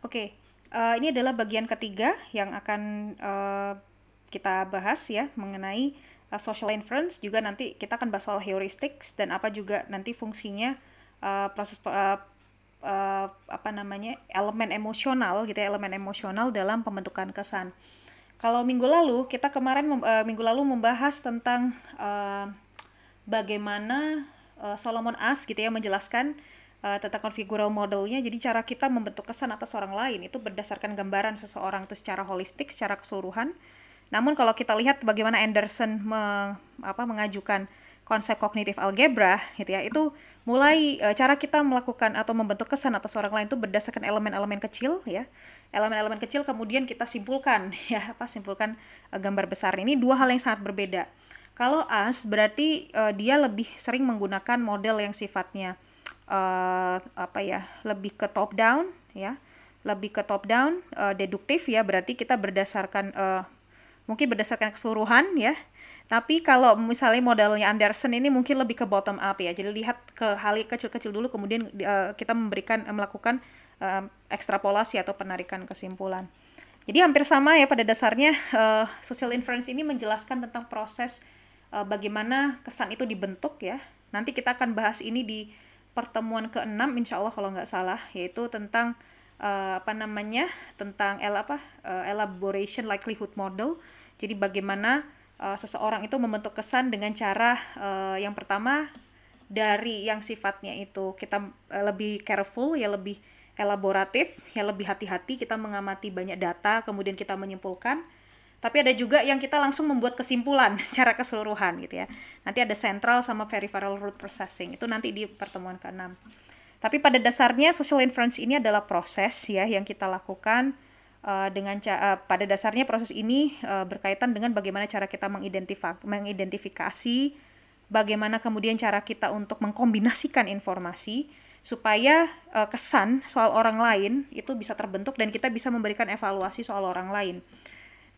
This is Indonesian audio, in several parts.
Oke, okay. uh, eh, ini adalah bagian ketiga yang akan uh, kita bahas ya mengenai uh, social inference. Juga nanti kita akan bahas soal heuristics dan apa juga nanti fungsinya uh, proses uh, uh, apa namanya elemen emosional gitu ya, elemen emosional dalam pembentukan kesan. Kalau minggu lalu kita kemarin uh, minggu lalu membahas tentang uh, bagaimana uh, Solomon As gitu ya menjelaskan uh, tentang konfigural modelnya. Jadi cara kita membentuk kesan atas orang lain itu berdasarkan gambaran seseorang itu secara holistik, secara keseluruhan. Namun kalau kita lihat bagaimana Anderson me, apa, mengajukan konsep kognitif algebra gitu ya, itu mulai uh, cara kita melakukan atau membentuk kesan atas orang lain itu berdasarkan elemen-elemen kecil ya. Elemen-elemen kecil kemudian kita simpulkan ya, apa simpulkan uh, gambar besar. Ini dua hal yang sangat berbeda. Kalau AS berarti uh, dia lebih sering menggunakan model yang sifatnya uh, apa ya lebih ke top down ya lebih ke top down uh, deduktif ya berarti kita berdasarkan uh, mungkin berdasarkan keseluruhan ya tapi kalau misalnya modelnya Anderson ini mungkin lebih ke bottom up ya jadi lihat ke hal kecil-kecil dulu kemudian uh, kita memberikan uh, melakukan uh, ekstrapolasi atau penarikan kesimpulan jadi hampir sama ya pada dasarnya uh, social inference ini menjelaskan tentang proses uh, bagaimana kesan itu dibentuk ya nanti kita akan bahas ini di pertemuan keenam, insya Allah kalau nggak salah yaitu tentang uh, apa namanya tentang el apa uh, elaboration likelihood model jadi bagaimana uh, seseorang itu membentuk kesan dengan cara uh, yang pertama dari yang sifatnya itu kita lebih careful ya lebih elaboratif ya lebih hati-hati kita mengamati banyak data kemudian kita menyimpulkan tapi ada juga yang kita langsung membuat kesimpulan secara keseluruhan gitu ya. Nanti ada central sama peripheral root processing. Itu nanti di pertemuan ke-6. Tapi pada dasarnya social inference ini adalah proses ya yang kita lakukan uh, dengan uh, pada dasarnya proses ini uh, berkaitan dengan bagaimana cara kita mengidentifikasi, mengidentifikasi bagaimana kemudian cara kita untuk mengkombinasikan informasi supaya uh, kesan soal orang lain itu bisa terbentuk dan kita bisa memberikan evaluasi soal orang lain.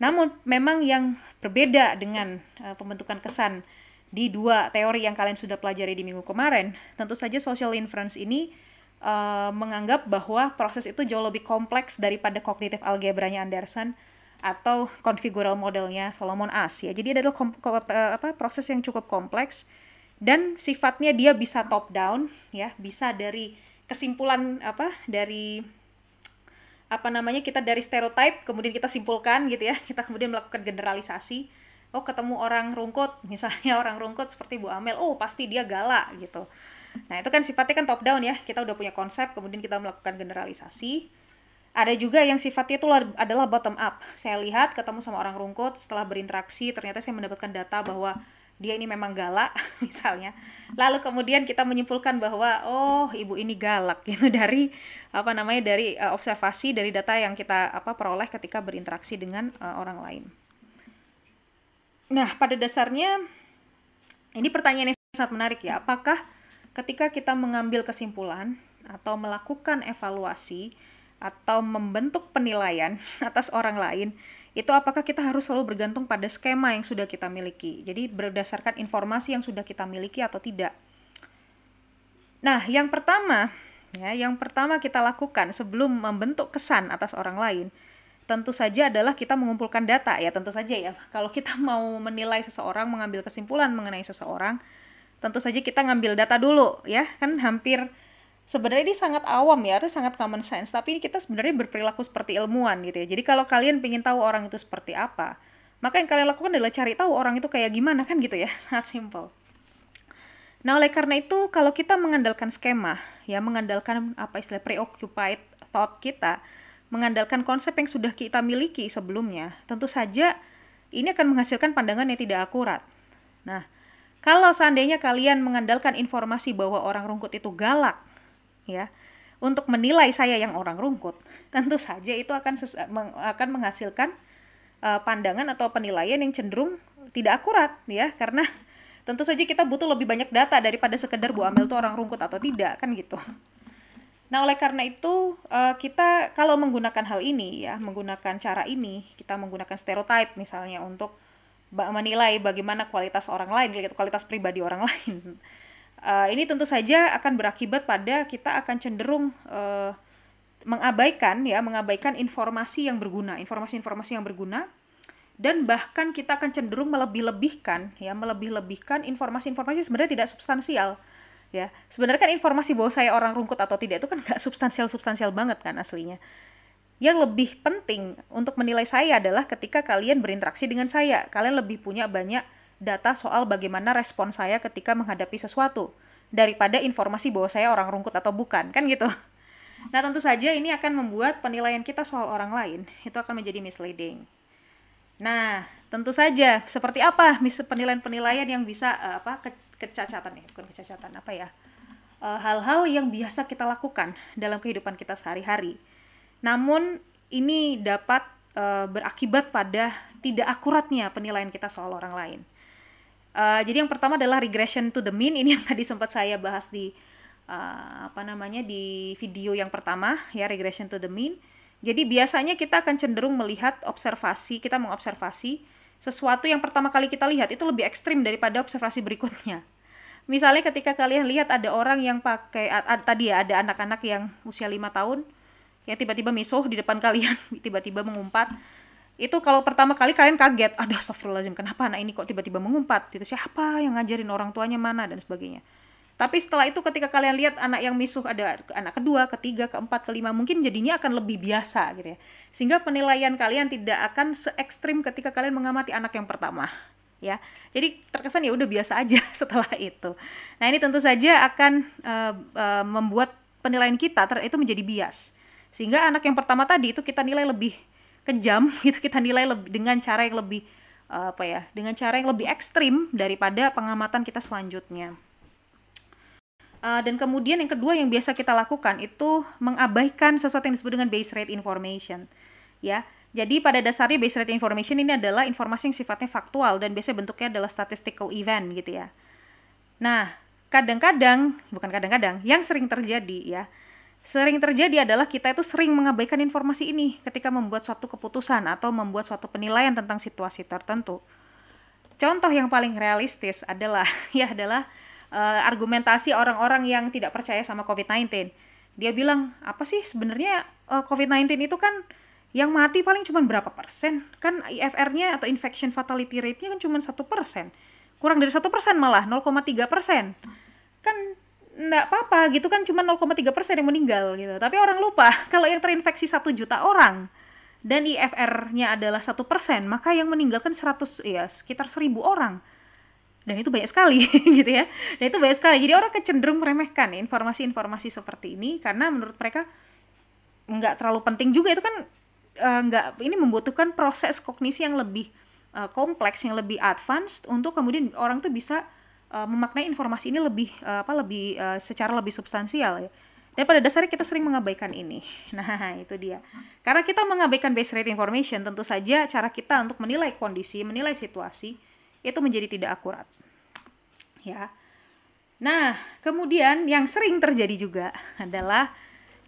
Namun memang yang berbeda dengan uh, pembentukan kesan di dua teori yang kalian sudah pelajari di minggu kemarin, tentu saja social inference ini uh, menganggap bahwa proses itu jauh lebih kompleks daripada kognitif algebranya Anderson atau configural modelnya Solomon As ya. Jadi adalah eh, apa, proses yang cukup kompleks dan sifatnya dia bisa top down ya, bisa dari kesimpulan apa dari apa namanya kita dari stereotype kemudian kita simpulkan gitu ya kita kemudian melakukan generalisasi oh ketemu orang rungkut misalnya orang rungkut seperti Bu Amel oh pasti dia galak gitu nah itu kan sifatnya kan top down ya kita udah punya konsep kemudian kita melakukan generalisasi ada juga yang sifatnya itu adalah bottom up saya lihat ketemu sama orang rungkut setelah berinteraksi ternyata saya mendapatkan data bahwa dia ini memang galak misalnya lalu kemudian kita menyimpulkan bahwa oh ibu ini galak gitu dari apa namanya dari uh, observasi dari data yang kita apa peroleh ketika berinteraksi dengan uh, orang lain nah pada dasarnya ini pertanyaan yang sangat menarik ya apakah ketika kita mengambil kesimpulan atau melakukan evaluasi atau membentuk penilaian atas orang lain itu apakah kita harus selalu bergantung pada skema yang sudah kita miliki. Jadi berdasarkan informasi yang sudah kita miliki atau tidak. Nah, yang pertama, ya, yang pertama kita lakukan sebelum membentuk kesan atas orang lain, tentu saja adalah kita mengumpulkan data ya, tentu saja ya. Kalau kita mau menilai seseorang, mengambil kesimpulan mengenai seseorang, tentu saja kita ngambil data dulu ya, kan hampir sebenarnya ini sangat awam ya, itu sangat common sense, tapi kita sebenarnya berperilaku seperti ilmuwan gitu ya. Jadi kalau kalian ingin tahu orang itu seperti apa, maka yang kalian lakukan adalah cari tahu orang itu kayak gimana kan gitu ya, sangat simple. Nah, oleh karena itu, kalau kita mengandalkan skema, ya mengandalkan apa istilah preoccupied thought kita, mengandalkan konsep yang sudah kita miliki sebelumnya, tentu saja ini akan menghasilkan pandangan yang tidak akurat. Nah, kalau seandainya kalian mengandalkan informasi bahwa orang rungkut itu galak, ya untuk menilai saya yang orang rungkut tentu saja itu akan akan menghasilkan uh, pandangan atau penilaian yang cenderung tidak akurat ya karena tentu saja kita butuh lebih banyak data daripada sekedar Bu Amel itu orang rungkut atau tidak kan gitu Nah, oleh karena itu uh, kita kalau menggunakan hal ini ya, menggunakan cara ini, kita menggunakan stereotip misalnya untuk menilai bagaimana kualitas orang lain, gitu, kualitas pribadi orang lain. Eh, ini tentu saja akan berakibat pada kita akan cenderung uh, mengabaikan ya, mengabaikan informasi yang berguna, informasi-informasi yang berguna dan bahkan kita akan cenderung melebih-lebihkan ya, melebih-lebihkan informasi-informasi sebenarnya tidak substansial. Ya, sebenarnya kan informasi bahwa saya orang rungkut atau tidak itu kan nggak substansial-substansial banget kan aslinya. Yang lebih penting untuk menilai saya adalah ketika kalian berinteraksi dengan saya, kalian lebih punya banyak data soal bagaimana respon saya ketika menghadapi sesuatu daripada informasi bahwa saya orang rungkut atau bukan, kan gitu. Nah, tentu saja ini akan membuat penilaian kita soal orang lain itu akan menjadi misleading. Nah, tentu saja seperti apa penilaian-penilaian yang bisa uh, apa ke kecacatan ya, bukan kecacatan apa ya? Eh, hal-hal uh, yang biasa kita lakukan dalam kehidupan kita sehari-hari. Namun ini dapat uh, berakibat pada tidak akuratnya penilaian kita soal orang lain. Eh, jadi yang pertama adalah regression to the mean ini yang tadi sempat saya bahas di uh, apa namanya di video yang pertama ya regression to the mean. Jadi biasanya kita akan cenderung melihat observasi kita mengobservasi sesuatu yang pertama kali kita lihat itu lebih ekstrim daripada observasi berikutnya. Misalnya ketika kalian lihat ada orang yang pakai tadi ya ada anak-anak yang usia lima tahun yang tiba-tiba misuh di depan kalian, tiba-tiba mengumpat itu kalau pertama kali kalian kaget ada astagfirullahaladzim kenapa anak ini kok tiba-tiba mengumpat itu siapa yang ngajarin orang tuanya mana dan sebagainya tapi setelah itu ketika kalian lihat anak yang misuh ada anak kedua, ketiga, keempat, kelima mungkin jadinya akan lebih biasa gitu ya. Sehingga penilaian kalian tidak akan se ekstrim ketika kalian mengamati anak yang pertama ya. Jadi terkesan ya udah biasa aja setelah itu. Nah, ini tentu saja akan uh, uh, membuat penilaian kita itu menjadi bias. Sehingga anak yang pertama tadi itu kita nilai lebih kejam gitu kita nilai lebih, dengan cara yang lebih eh, apa ya dengan cara yang lebih ekstrim daripada pengamatan kita selanjutnya uh, dan kemudian yang kedua yang biasa kita lakukan itu mengabaikan sesuatu yang disebut dengan base rate information ya jadi pada dasarnya base rate information ini adalah informasi yang sifatnya faktual dan biasanya bentuknya adalah statistical event gitu ya. Nah, kadang-kadang, bukan kadang-kadang, yang sering terjadi ya, sering terjadi adalah kita itu sering mengabaikan informasi ini ketika membuat suatu keputusan atau membuat suatu penilaian tentang situasi tertentu. Contoh yang paling realistis adalah ya adalah uh, argumentasi orang-orang yang tidak percaya sama COVID-19. Dia bilang, "Apa sih sebenarnya uh, eh, COVID-19 itu kan yang mati paling cuma berapa persen? Kan IFR-nya atau infection fatality rate-nya kan cuma satu persen. Kurang dari satu persen malah 0,3 persen. Kan nggak apa-apa gitu kan cuma 0,3 persen yang meninggal gitu. Tapi orang lupa kalau yang terinfeksi satu juta orang dan IFR-nya adalah satu persen, maka yang meninggal kan 100 ya sekitar seribu orang. Dan itu banyak sekali gitu ya. Dan itu banyak sekali. Jadi orang kecenderung meremehkan informasi-informasi seperti ini karena menurut mereka nggak terlalu penting juga itu kan uh, nggak ini membutuhkan proses kognisi yang lebih uh, kompleks yang lebih advance untuk kemudian orang tuh bisa uh, memaknai informasi ini lebih uh, apa lebih uh, secara lebih substansial ya. Dan pada dasarnya kita sering mengabaikan ini. Nah, itu dia. Karena kita mengabaikan base rate information, tentu saja cara kita untuk menilai kondisi, menilai situasi itu menjadi tidak akurat. Ya. Nah, kemudian yang sering terjadi juga adalah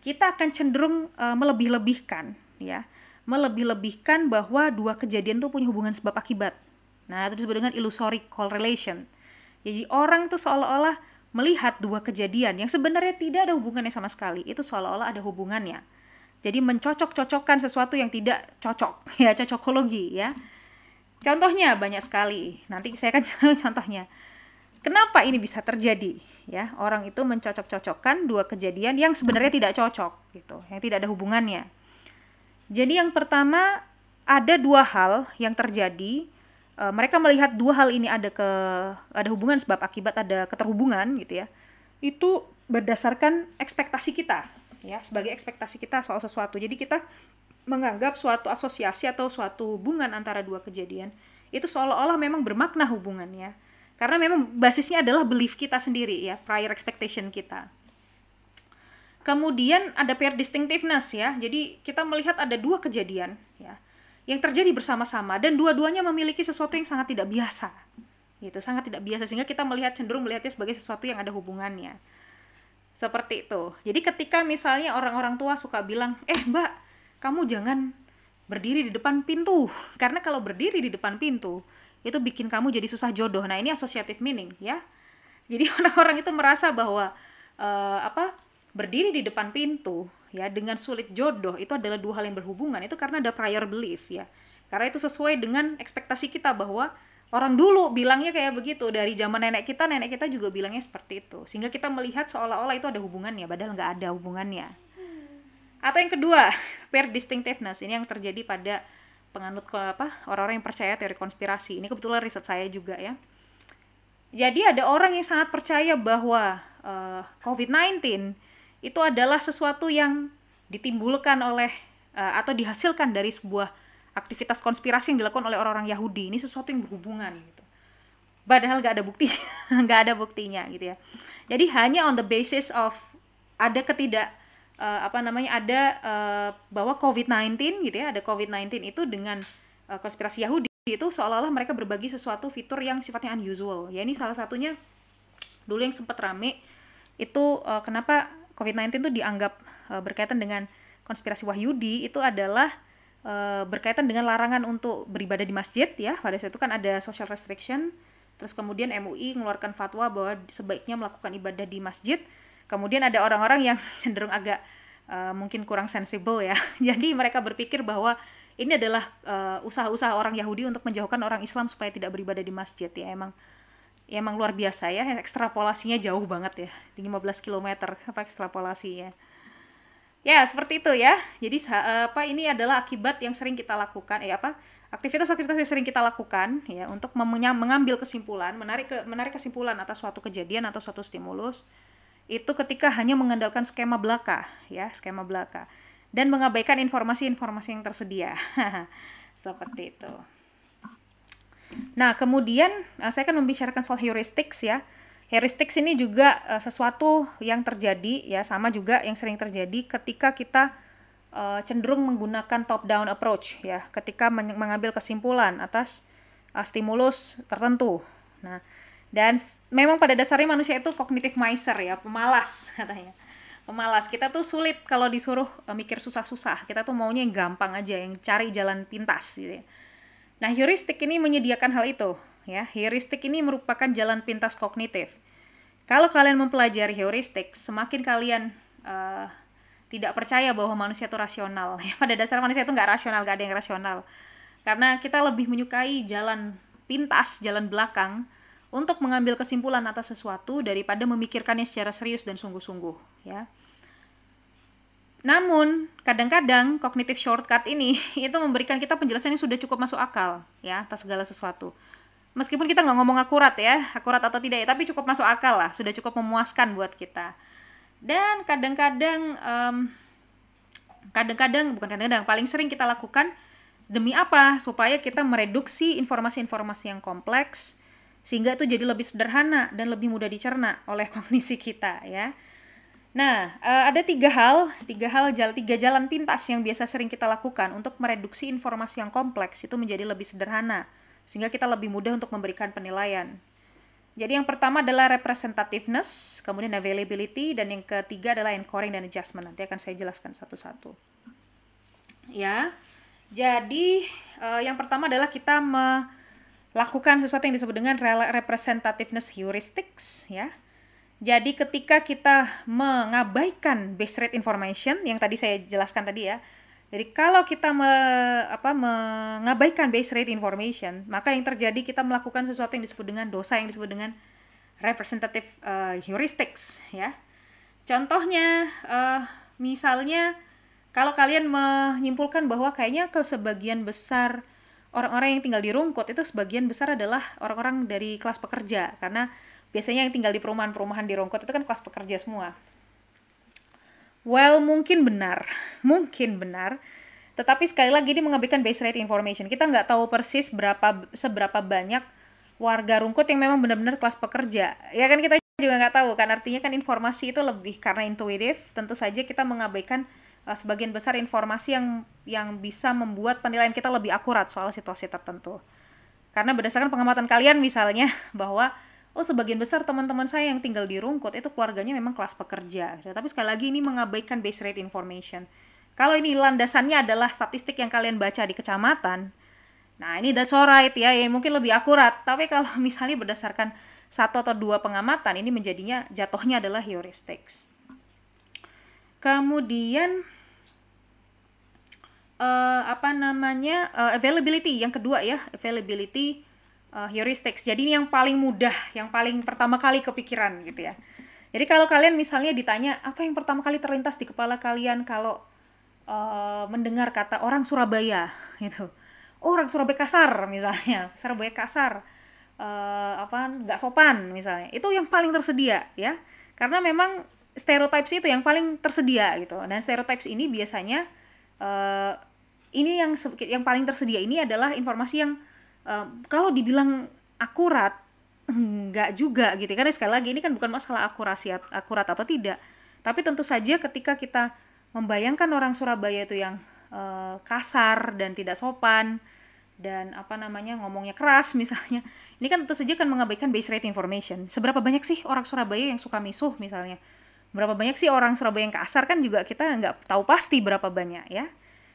kita akan cenderung uh, melebih-lebihkan ya. Melebih-lebihkan bahwa dua kejadian itu punya hubungan sebab akibat. Nah, itu disebut dengan illusory correlation. Jadi orang tuh seolah-olah melihat dua kejadian yang sebenarnya tidak ada hubungannya sama sekali. Itu seolah-olah ada hubungannya. Jadi mencocok-cocokkan sesuatu yang tidak cocok, ya cocokologi ya. Contohnya banyak sekali. Nanti saya akan contohnya. Kenapa ini bisa terjadi? Ya, orang itu mencocok-cocokkan dua kejadian yang sebenarnya tidak cocok gitu, yang tidak ada hubungannya. Jadi yang pertama ada dua hal yang terjadi e, mereka melihat dua hal ini ada ke ada hubungan sebab akibat ada keterhubungan gitu ya itu berdasarkan ekspektasi kita ya sebagai ekspektasi kita soal sesuatu jadi kita menganggap suatu asosiasi atau suatu hubungan antara dua kejadian itu seolah-olah memang bermakna hubungannya karena memang basisnya adalah belief kita sendiri ya prior expectation kita kemudian ada pair distinctiveness ya jadi kita melihat ada dua kejadian ya yang terjadi bersama-sama dan dua-duanya memiliki sesuatu yang sangat tidak biasa gitu sangat tidak biasa sehingga kita melihat cenderung melihatnya sebagai sesuatu yang ada hubungannya seperti itu jadi ketika misalnya orang-orang tua suka bilang eh mbak kamu jangan berdiri di depan pintu karena kalau berdiri di depan pintu itu bikin kamu jadi susah jodoh nah ini associative meaning ya jadi orang-orang itu merasa bahwa uh, apa berdiri di depan pintu ya dengan sulit jodoh itu adalah dua hal yang berhubungan itu karena ada prior belief ya karena itu sesuai dengan ekspektasi kita bahwa orang dulu bilangnya kayak begitu dari zaman nenek kita nenek kita juga bilangnya seperti itu sehingga kita melihat seolah-olah itu ada hubungannya padahal nggak ada hubungannya atau yang kedua pair distinctiveness ini yang terjadi pada penganut apa orang-orang yang percaya teori konspirasi ini kebetulan riset saya juga ya jadi ada orang yang sangat percaya bahwa uh, eh, COVID-19 itu adalah sesuatu yang ditimbulkan oleh uh, atau dihasilkan dari sebuah aktivitas konspirasi yang dilakukan oleh orang-orang Yahudi ini sesuatu yang berhubungan gitu padahal nggak ada bukti nggak ada buktinya gitu ya jadi hanya on the basis of ada ketidak uh, apa namanya ada uh, bahwa COVID-19 gitu ya ada COVID-19 itu dengan uh, konspirasi Yahudi itu seolah-olah mereka berbagi sesuatu fitur yang sifatnya unusual ya ini salah satunya dulu yang sempat rame itu uh, kenapa COVID-19 itu dianggap uh, berkaitan dengan konspirasi Wahyudi itu adalah uh, berkaitan dengan larangan untuk beribadah di masjid ya. Pada saat itu kan ada social restriction. Terus kemudian MUI mengeluarkan fatwa bahwa sebaiknya melakukan ibadah di masjid. Kemudian ada orang-orang yang cenderung agak uh, mungkin kurang sensible ya. Jadi mereka berpikir bahwa ini adalah usaha-usaha orang Yahudi untuk menjauhkan orang Islam supaya tidak beribadah di masjid ya. Emang ya emang luar biasa ya ekstrapolasinya jauh banget ya 15 km apa ekstrapolasinya ya seperti itu ya jadi apa ini adalah akibat yang sering kita lakukan eh apa aktivitas-aktivitas yang sering kita lakukan ya untuk mengambil kesimpulan menarik ke, menarik kesimpulan atas suatu kejadian atau suatu stimulus itu ketika hanya mengandalkan skema belaka ya skema belaka dan mengabaikan informasi-informasi yang tersedia seperti itu Nah, kemudian uh, saya akan membicarakan soal heuristics ya. Heuristics ini juga uh, sesuatu yang terjadi ya sama juga yang sering terjadi ketika kita uh, cenderung menggunakan top down approach ya, ketika men mengambil kesimpulan atas uh, stimulus tertentu. Nah, dan memang pada dasarnya manusia itu kognitif miser ya, pemalas katanya. Pemalas. Kita tuh sulit kalau disuruh mikir susah-susah. Kita tuh maunya yang gampang aja, yang cari jalan pintas gitu ya. Nah, heuristik ini menyediakan hal itu, ya. Heuristik ini merupakan jalan pintas kognitif. Kalau kalian mempelajari heuristik, semakin kalian uh, tidak percaya bahwa manusia itu rasional. Ya, pada dasar manusia itu nggak rasional, nggak ada yang rasional. Karena kita lebih menyukai jalan pintas, jalan belakang, untuk mengambil kesimpulan atas sesuatu daripada memikirkannya secara serius dan sungguh-sungguh ya namun, kadang-kadang kognitif shortcut ini itu memberikan kita penjelasan yang sudah cukup masuk akal ya atas segala sesuatu. Meskipun kita nggak ngomong akurat ya, akurat atau tidak ya, tapi cukup masuk akal lah, sudah cukup memuaskan buat kita. Dan kadang-kadang, kadang kadang-kadang bukan kadang-kadang, paling sering kita lakukan demi apa? Supaya kita mereduksi informasi-informasi yang kompleks, sehingga itu jadi lebih sederhana dan lebih mudah dicerna oleh kognisi kita ya. Nah, eh, ada tiga hal, tiga hal, tiga jalan pintas yang biasa sering kita lakukan untuk mereduksi informasi yang kompleks itu menjadi lebih sederhana, sehingga kita lebih mudah untuk memberikan penilaian. Jadi yang pertama adalah representativeness, kemudian availability, dan yang ketiga adalah anchoring dan adjustment. Nanti akan saya jelaskan satu-satu. Ya, jadi eh, yang pertama adalah kita melakukan sesuatu yang disebut dengan representativeness heuristics, ya jadi ketika kita mengabaikan base rate information yang tadi saya jelaskan tadi ya. Jadi kalau kita me, apa, mengabaikan base rate information, maka yang terjadi kita melakukan sesuatu yang disebut dengan dosa yang disebut dengan representative uh, heuristics ya. Contohnya uh, misalnya kalau kalian menyimpulkan bahwa kayaknya ke sebagian besar orang-orang yang tinggal di rungkut itu sebagian besar adalah orang-orang dari kelas pekerja karena biasanya yang tinggal di perumahan-perumahan di Rongkot itu kan kelas pekerja semua. Well, mungkin benar, mungkin benar. Tetapi sekali lagi ini mengabaikan base rate information. Kita nggak tahu persis berapa seberapa banyak warga Rungkut yang memang benar-benar kelas pekerja. Ya kan kita juga nggak tahu kan artinya kan informasi itu lebih karena intuitif. Tentu saja kita mengabaikan uh, sebagian besar informasi yang yang bisa membuat penilaian kita lebih akurat soal situasi tertentu. Karena berdasarkan pengamatan kalian misalnya bahwa oh sebagian besar teman-teman saya yang tinggal di Rungkut itu keluarganya memang kelas pekerja. tapi sekali lagi ini mengabaikan base rate information. Kalau ini landasannya adalah statistik yang kalian baca di kecamatan, Nah ini that's alright ya, ya mungkin lebih akurat. Tapi kalau misalnya berdasarkan satu atau dua pengamatan, ini menjadinya jatuhnya adalah heuristics. Kemudian uh, apa namanya uh, availability yang kedua ya, availability uh, heuristics. Jadi ini yang paling mudah, yang paling pertama kali kepikiran gitu ya. Jadi kalau kalian misalnya ditanya apa yang pertama kali terlintas di kepala kalian kalau uh, mendengar kata orang Surabaya gitu, oh, orang Surabaya kasar misalnya, Surabaya kasar, uh, eh, apa nggak sopan misalnya, itu yang paling tersedia ya, karena memang stereotypes itu yang paling tersedia gitu, dan stereotypes ini biasanya uh, ini yang yang paling tersedia ini adalah informasi yang kalau dibilang akurat enggak juga gitu kan sekali lagi ini kan bukan masalah akurasi akurat atau tidak tapi tentu saja ketika kita membayangkan orang Surabaya itu yang e, kasar dan tidak sopan dan apa namanya ngomongnya keras misalnya ini kan tentu saja kan mengabaikan base rate information seberapa banyak sih orang Surabaya yang suka misuh misalnya berapa banyak sih orang Surabaya yang kasar kan juga kita nggak tahu pasti berapa banyak ya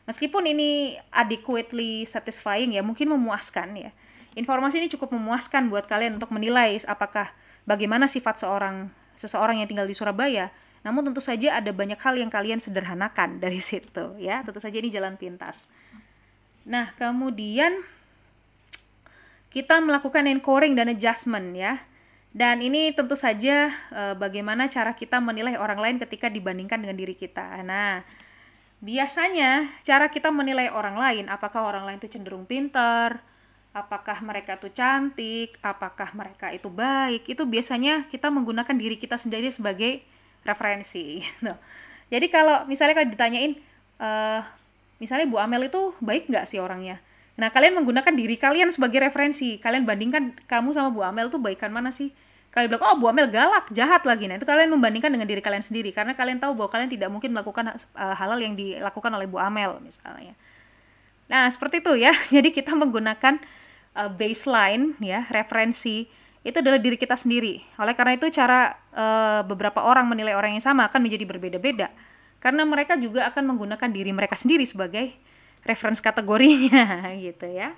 Meskipun ini adequately satisfying ya, mungkin memuaskan ya. Informasi ini cukup memuaskan buat kalian untuk menilai apakah bagaimana sifat seorang seseorang yang tinggal di Surabaya. Namun tentu saja ada banyak hal yang kalian sederhanakan dari situ ya. Tentu saja ini jalan pintas. Nah, kemudian kita melakukan encoring dan adjustment ya. Dan ini tentu saja eh, bagaimana cara kita menilai orang lain ketika dibandingkan dengan diri kita. Nah, Biasanya cara kita menilai orang lain, apakah orang lain itu cenderung pintar, apakah mereka itu cantik, apakah mereka itu baik, itu biasanya kita menggunakan diri kita sendiri sebagai referensi. Gitu. Jadi kalau misalnya kalau ditanyain, uh, misalnya Bu Amel itu baik nggak sih orangnya? Nah kalian menggunakan diri kalian sebagai referensi, kalian bandingkan kamu sama Bu Amel tuh baikan mana sih? kalian bilang oh Bu Amel galak jahat lagi nah itu kalian membandingkan dengan diri kalian sendiri karena kalian tahu bahwa kalian tidak mungkin melakukan uh, eh, halal yang dilakukan oleh Bu Amel misalnya nah seperti itu ya jadi kita menggunakan eh, baseline ya referensi itu adalah diri kita sendiri oleh karena itu cara eh, beberapa orang menilai orang yang sama akan menjadi berbeda-beda karena mereka juga akan menggunakan diri mereka sendiri sebagai reference kategorinya gitu ya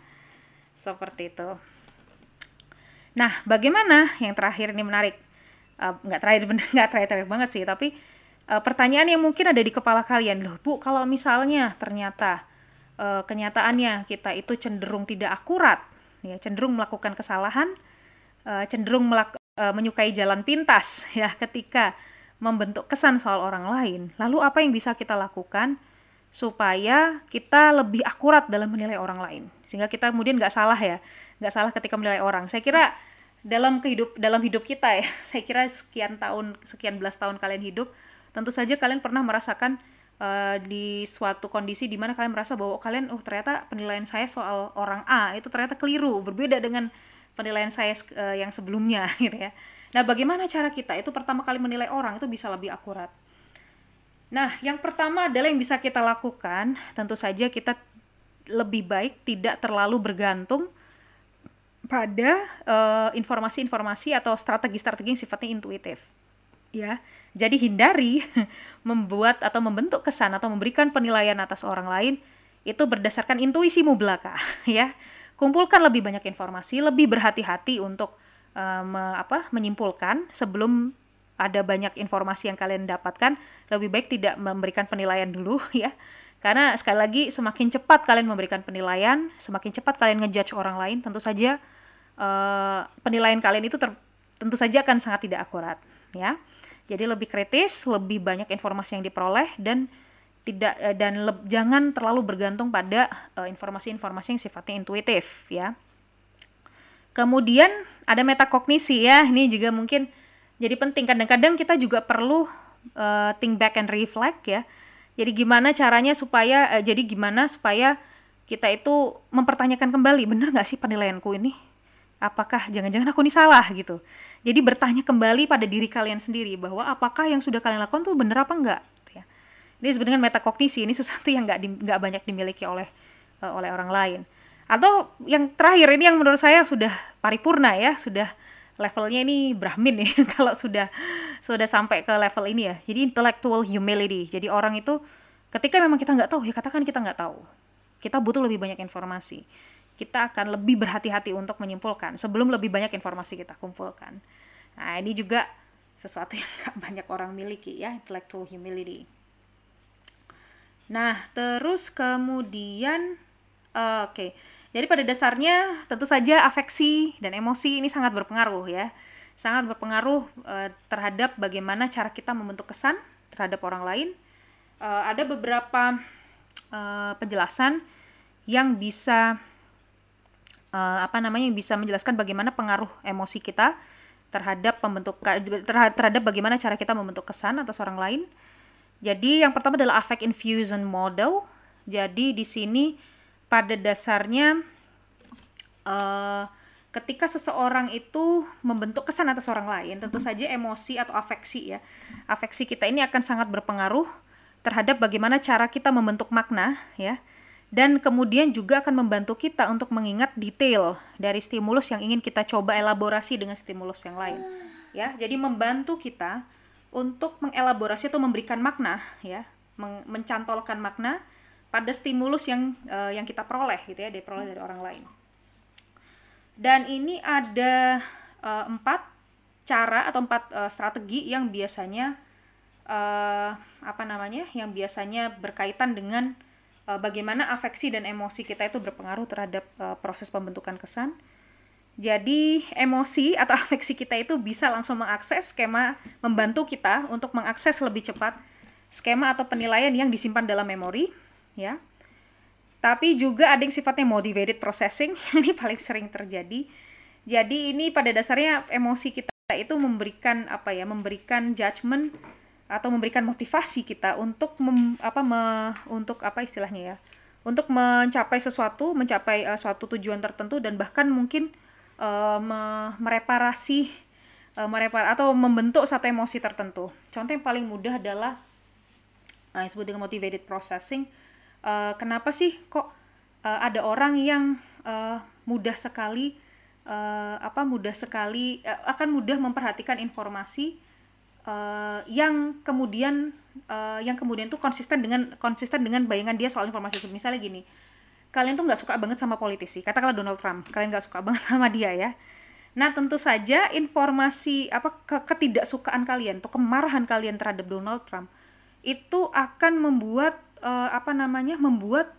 seperti itu Nah, bagaimana yang terakhir ini menarik? Nggak uh, eh, terakhir benar, nggak terakhir terakhir banget sih, tapi uh, pertanyaan yang mungkin ada di kepala kalian loh, bu, kalau misalnya ternyata uh, kenyataannya kita itu cenderung tidak akurat, ya cenderung melakukan kesalahan, uh, cenderung melak uh, menyukai jalan pintas, ya ketika membentuk kesan soal orang lain. Lalu apa yang bisa kita lakukan? supaya kita lebih akurat dalam menilai orang lain sehingga kita kemudian nggak salah ya nggak salah ketika menilai orang saya kira dalam kehidup dalam hidup kita ya saya kira sekian tahun sekian belas tahun kalian hidup tentu saja kalian pernah merasakan uh, di suatu kondisi di mana kalian merasa bahwa kalian oh ternyata penilaian saya soal orang A itu ternyata keliru berbeda dengan penilaian saya uh, yang sebelumnya gitu ya nah bagaimana cara kita itu pertama kali menilai orang itu bisa lebih akurat Nah, yang pertama adalah yang bisa kita lakukan, tentu saja kita lebih baik tidak terlalu bergantung pada informasi eh, informasi-informasi atau strategi-strategi yang sifatnya intuitif. Ya. Jadi hindari membuat atau membentuk kesan atau memberikan penilaian atas orang lain itu berdasarkan intuisimu belaka, ya. Kumpulkan lebih banyak informasi, lebih berhati-hati untuk uh, me, apa menyimpulkan sebelum ada banyak informasi yang kalian dapatkan, lebih baik tidak memberikan penilaian dulu ya. Karena sekali lagi semakin cepat kalian memberikan penilaian, semakin cepat kalian ngejudge orang lain, tentu saja uh, penilaian kalian itu ter, tentu saja akan sangat tidak akurat ya. Jadi lebih kritis, lebih banyak informasi yang diperoleh dan tidak eh, dan le, jangan terlalu bergantung pada informasi eh, informasi-informasi yang sifatnya intuitif ya. Kemudian ada metakognisi ya, ini juga mungkin jadi penting kadang-kadang kita juga perlu uh, think back and reflect ya. Jadi gimana caranya supaya uh, jadi gimana supaya kita itu mempertanyakan kembali benar nggak sih penilaianku ini? Apakah jangan-jangan aku ini salah gitu? Jadi bertanya kembali pada diri kalian sendiri bahwa apakah yang sudah kalian lakukan tuh benar apa enggak? Gitu ya. Ini sebenarnya metakognisi ini sesuatu yang nggak nggak di, banyak dimiliki oleh uh, oleh orang lain. Atau yang terakhir ini yang menurut saya sudah paripurna ya, sudah levelnya ini Brahmin nih ya, kalau sudah sudah sampai ke level ini ya jadi intellectual humility jadi orang itu ketika memang kita nggak tahu ya katakan kita nggak tahu kita butuh lebih banyak informasi kita akan lebih berhati-hati untuk menyimpulkan sebelum lebih banyak informasi kita kumpulkan nah ini juga sesuatu yang nggak banyak orang miliki ya intellectual humility nah terus kemudian uh, oke okay jadi pada dasarnya tentu saja afeksi dan emosi ini sangat berpengaruh ya. Sangat berpengaruh e, terhadap bagaimana cara kita membentuk kesan terhadap orang lain. E, ada beberapa e, penjelasan yang bisa e, apa namanya yang bisa menjelaskan bagaimana pengaruh emosi kita terhadap pembentuk terhadap bagaimana cara kita membentuk kesan atas orang lain. Jadi yang pertama adalah affect infusion model. Jadi di sini pada dasarnya uh, ketika seseorang itu membentuk kesan atas orang lain, tentu mm-hmm. saja emosi atau afeksi ya. Afeksi kita ini akan sangat berpengaruh terhadap bagaimana cara kita membentuk makna ya. Dan kemudian juga akan membantu kita untuk mengingat detail dari stimulus yang ingin kita coba elaborasi dengan stimulus yang lain. Ah. Ya, jadi membantu kita untuk mengelaborasi atau memberikan makna ya, mencantolkan makna pada stimulus yang uh, yang kita peroleh gitu ya diperoleh dari orang lain dan ini ada uh, empat cara atau empat uh, strategi yang biasanya uh, apa namanya yang biasanya berkaitan dengan uh, bagaimana afeksi dan emosi kita itu berpengaruh terhadap uh, proses pembentukan kesan jadi emosi atau afeksi kita itu bisa langsung mengakses skema membantu kita untuk mengakses lebih cepat skema atau penilaian yang disimpan dalam memori ya. Tapi juga ada yang sifatnya motivated processing, ini paling sering terjadi. Jadi ini pada dasarnya emosi kita itu memberikan apa ya, memberikan judgement atau memberikan motivasi kita untuk mem, apa me, untuk apa istilahnya ya, untuk mencapai sesuatu, mencapai uh, suatu tujuan tertentu dan bahkan mungkin uh, me, mereparasi uh, merepar atau membentuk satu emosi tertentu. Contoh yang paling mudah adalah uh, disebut dengan motivated processing uh, kenapa sih kok uh, ada orang yang uh, mudah sekali uh, apa mudah sekali uh, akan mudah memperhatikan informasi uh, yang kemudian uh, yang kemudian tuh konsisten dengan konsisten dengan bayangan dia soal informasi Misalnya gini, kalian tuh nggak suka banget sama politisi, katakanlah Donald Trump, kalian nggak suka banget sama dia ya. Nah tentu saja informasi apa ke ketidaksukaan kalian atau kemarahan kalian terhadap Donald Trump itu akan membuat uh, apa namanya membuat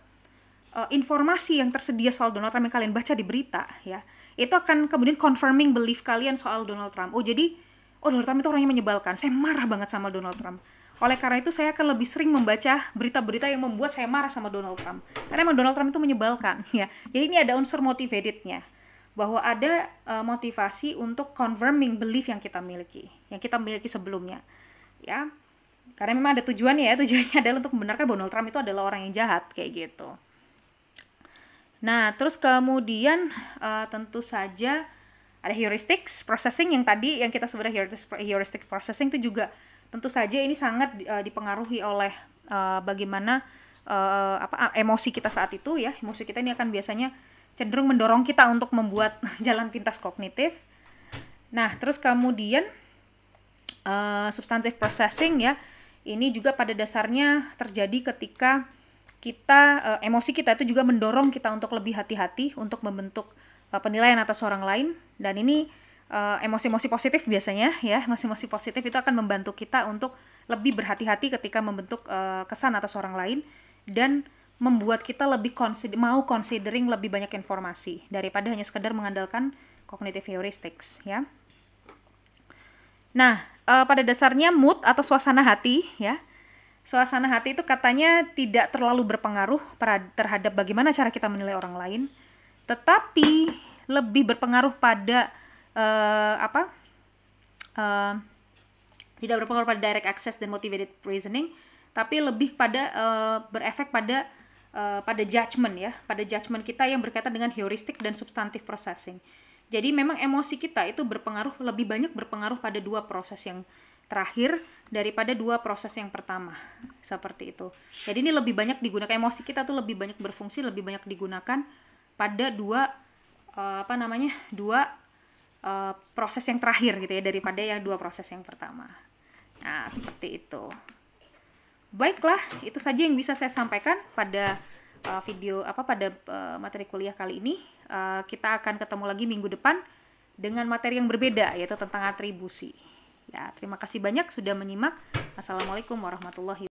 uh, informasi yang tersedia soal Donald Trump yang kalian baca di berita ya itu akan kemudian confirming belief kalian soal Donald Trump oh jadi oh Donald Trump itu orangnya menyebalkan saya marah banget sama Donald Trump oleh karena itu saya akan lebih sering membaca berita-berita yang membuat saya marah sama Donald Trump karena emang Donald Trump itu menyebalkan ya jadi ini ada unsur motivatednya bahwa ada uh, motivasi untuk confirming belief yang kita miliki yang kita miliki sebelumnya ya karena memang ada tujuannya ya tujuannya adalah untuk membenarkan Donald Trump itu adalah orang yang jahat kayak gitu nah terus kemudian uh, tentu saja ada heuristics processing yang tadi yang kita sebut heuristics processing itu juga tentu saja ini sangat uh, dipengaruhi oleh uh, bagaimana uh, apa emosi kita saat itu ya emosi kita ini akan biasanya cenderung mendorong kita untuk membuat jalan pintas kognitif nah terus kemudian Eh, substantive processing ya ini juga pada dasarnya terjadi ketika kita uh, emosi kita itu juga mendorong kita untuk lebih hati-hati untuk membentuk uh, penilaian atas orang lain dan ini emosi-emosi positif biasanya ya emosi-emosi positif itu akan membantu kita untuk lebih berhati-hati ketika membentuk uh, kesan atas orang lain dan membuat kita lebih consider, mau considering lebih banyak informasi daripada hanya sekedar mengandalkan cognitive heuristics ya. Nah, uh, pada dasarnya mood atau suasana hati ya suasana hati itu katanya tidak terlalu berpengaruh terhadap bagaimana cara kita menilai orang lain, tetapi lebih berpengaruh pada uh, apa? Uh, tidak berpengaruh pada direct access dan motivated reasoning, tapi lebih pada uh, berefek pada uh, pada judgment ya, pada judgment kita yang berkaitan dengan heuristik dan substantif processing. Jadi memang emosi kita itu berpengaruh lebih banyak berpengaruh pada dua proses yang terakhir daripada dua proses yang pertama seperti itu. Jadi ini lebih banyak digunakan emosi kita tuh lebih banyak berfungsi, lebih banyak digunakan pada dua eh, apa namanya dua eh, proses yang terakhir gitu ya daripada yang dua proses yang pertama. Nah seperti itu. Baiklah itu saja yang bisa saya sampaikan pada uh, video apa pada uh, materi kuliah kali ini. Uh, kita akan ketemu lagi minggu depan dengan materi yang berbeda yaitu tentang atribusi. Ya, terima kasih banyak sudah menyimak. Assalamualaikum warahmatullahi